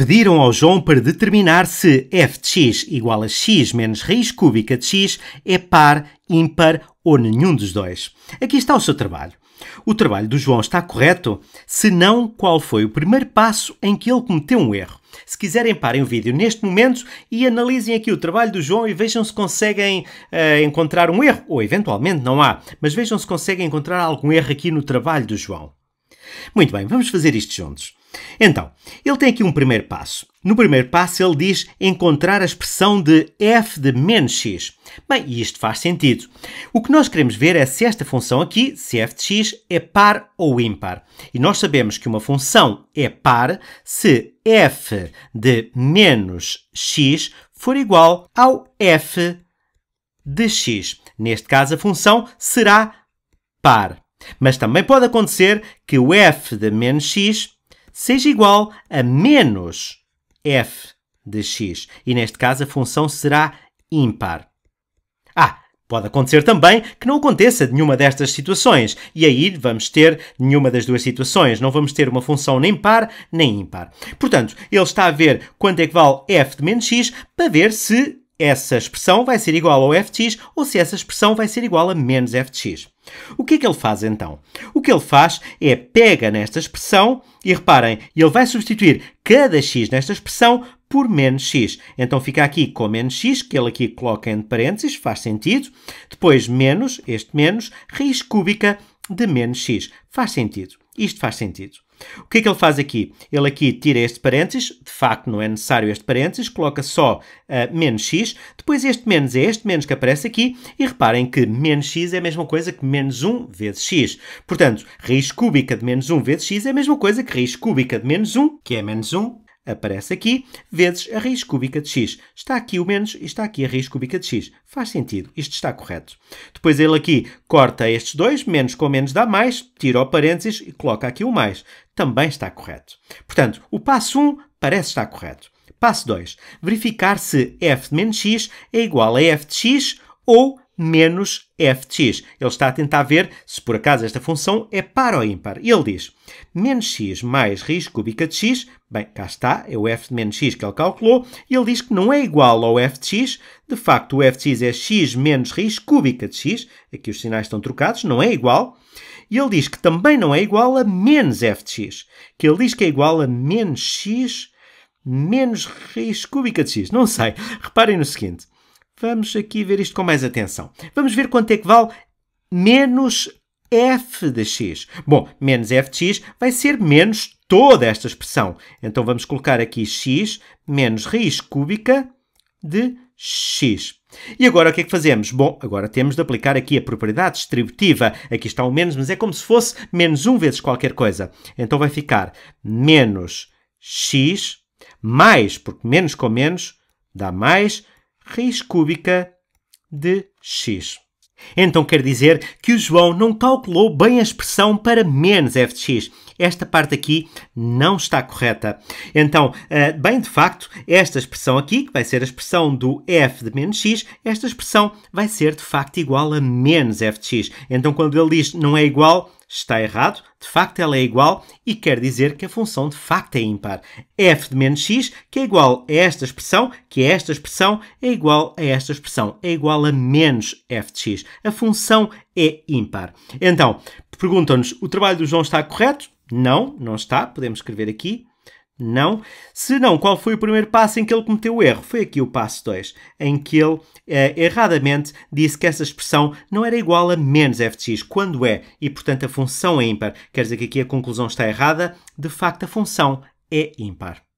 Pediram ao João para determinar se f de x igual a x menos raiz cúbica de x é par, ímpar ou nenhum dos dois. Aqui está o seu trabalho. O trabalho do João está correto? Se não, qual foi o primeiro passo em que ele cometeu um erro? Se quiserem, parem o vídeo neste momento e analisem aqui o trabalho do João e vejam se conseguem uh, encontrar um erro, ou eventualmente não há, mas vejam se conseguem encontrar algum erro aqui no trabalho do João. Muito bem, vamos fazer isto juntos. Então, ele tem aqui um primeiro passo. No primeiro passo, ele diz encontrar a expressão de f de menos x. Bem, isto faz sentido. O que nós queremos ver é se esta função aqui, se f de x, é par ou ímpar. E nós sabemos que uma função é par se f de menos x for igual ao f de x. Neste caso, a função será par. Mas também pode acontecer que o f de menos x seja igual a menos f de x. E neste caso a função será ímpar. Ah, pode acontecer também que não aconteça nenhuma destas situações. E aí vamos ter nenhuma das duas situações. Não vamos ter uma função nem par nem ímpar. Portanto, ele está a ver quanto é que vale f de menos x para ver se essa expressão vai ser igual ao f de x ou se essa expressão vai ser igual a menos f de x. O que é que ele faz então? O que ele faz é pega nesta expressão e reparem, ele vai substituir cada x nesta expressão por menos x. Então fica aqui com menos x, que ele aqui coloca entre parênteses, faz sentido. Depois menos, este menos, raiz cúbica de menos x. Faz sentido. Isto faz sentido. O que é que ele faz aqui? Ele aqui tira este parênteses, de facto não é necessário este parênteses, coloca só uh, menos x, depois este menos é este menos que aparece aqui, e reparem que menos x é a mesma coisa que menos 1 vezes x. Portanto, raiz cúbica de menos 1 vezes x é a mesma coisa que raiz cúbica de menos 1, que é menos 1, aparece aqui, vezes a raiz cúbica de x. Está aqui o menos e está aqui a raiz cúbica de x. Faz sentido, isto está correto. Depois ele aqui corta estes dois, menos com menos dá mais, tira o parênteses e coloca aqui o mais. Também está correto. Portanto, o passo 1 parece estar correto. Passo 2. Verificar se f de menos x é igual a f de x ou menos f de x. Ele está a tentar ver se por acaso esta função é par ou ímpar. E ele diz menos x mais raiz cúbica de x, bem, cá está, é o f de menos x que ele calculou, e ele diz que não é igual ao f de x, de facto o f de x é x menos raiz cúbica de x, aqui os sinais estão trocados, não é igual, e ele diz que também não é igual a menos f de x, que ele diz que é igual a menos x menos raiz cúbica de x, não sei. Reparem no seguinte, Vamos aqui ver isto com mais atenção. Vamos ver quanto é que vale menos f de x. Bom, menos f de x vai ser menos toda esta expressão. Então vamos colocar aqui x menos raiz cúbica de x. E agora o que é que fazemos? Bom, agora temos de aplicar aqui a propriedade distributiva. Aqui está o menos, mas é como se fosse menos 1 vezes qualquer coisa. Então vai ficar menos x mais, porque menos com menos dá mais, raiz cúbica de x. Então quer dizer que o João não calculou bem a expressão para menos f de x. Esta parte aqui não está correta. Então, ah, bem de facto, esta expressão aqui, que vai ser a expressão do f de menos x, esta expressão vai ser de facto igual a menos f de x. Então quando ele diz não é igual, Está errado, de facto ela é igual e quer dizer que a função de facto é ímpar. É f de menos x, que é igual a esta expressão, que é esta expressão, é igual a esta expressão, é igual a menos f de x. A função é ímpar. Então, perguntam-nos, o trabalho do João está correto? Não, não está. Podemos escrever aqui não? Se não, qual foi o primeiro passo em que ele cometeu o erro? Foi aqui o passo 2, em que ele eh, erradamente disse que essa expressão não era igual a menos f de x, quando é, e portanto a função é ímpar. Quer dizer que aqui a conclusão está errada? De facto, a função é ímpar.